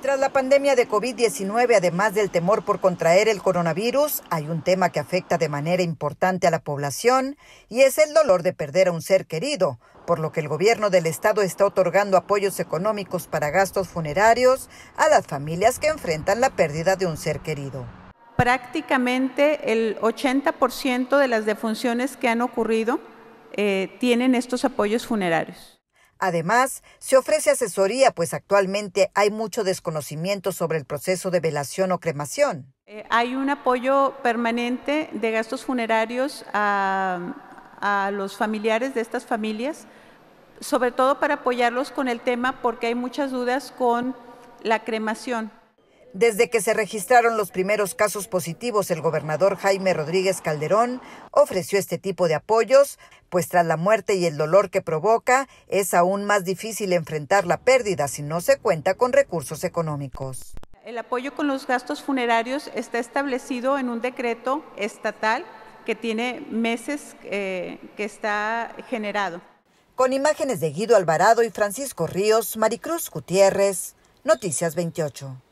Tras la pandemia de COVID-19, además del temor por contraer el coronavirus, hay un tema que afecta de manera importante a la población y es el dolor de perder a un ser querido, por lo que el gobierno del estado está otorgando apoyos económicos para gastos funerarios a las familias que enfrentan la pérdida de un ser querido. Prácticamente el 80% de las defunciones que han ocurrido eh, tienen estos apoyos funerarios. Además, se ofrece asesoría, pues actualmente hay mucho desconocimiento sobre el proceso de velación o cremación. Eh, hay un apoyo permanente de gastos funerarios a, a los familiares de estas familias, sobre todo para apoyarlos con el tema porque hay muchas dudas con la cremación. Desde que se registraron los primeros casos positivos, el gobernador Jaime Rodríguez Calderón ofreció este tipo de apoyos, pues tras la muerte y el dolor que provoca, es aún más difícil enfrentar la pérdida si no se cuenta con recursos económicos. El apoyo con los gastos funerarios está establecido en un decreto estatal que tiene meses eh, que está generado. Con imágenes de Guido Alvarado y Francisco Ríos, Maricruz Gutiérrez, Noticias 28.